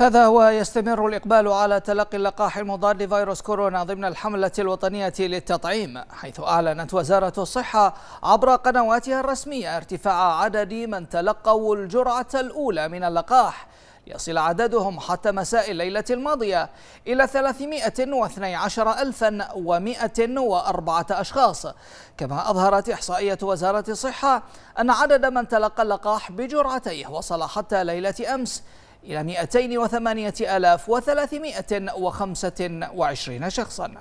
هذا هو يستمر الإقبال على تلقي اللقاح المضاد لفيروس كورونا ضمن الحملة الوطنية للتطعيم حيث أعلنت وزارة الصحة عبر قنواتها الرسمية ارتفاع عدد من تلقوا الجرعة الأولى من اللقاح يصل عددهم حتى مساء الليلة الماضية إلى 312104 أشخاص كما أظهرت إحصائية وزارة الصحة أن عدد من تلقى اللقاح بجرعتيه وصل حتى ليلة أمس إلى 238,325 شخصاً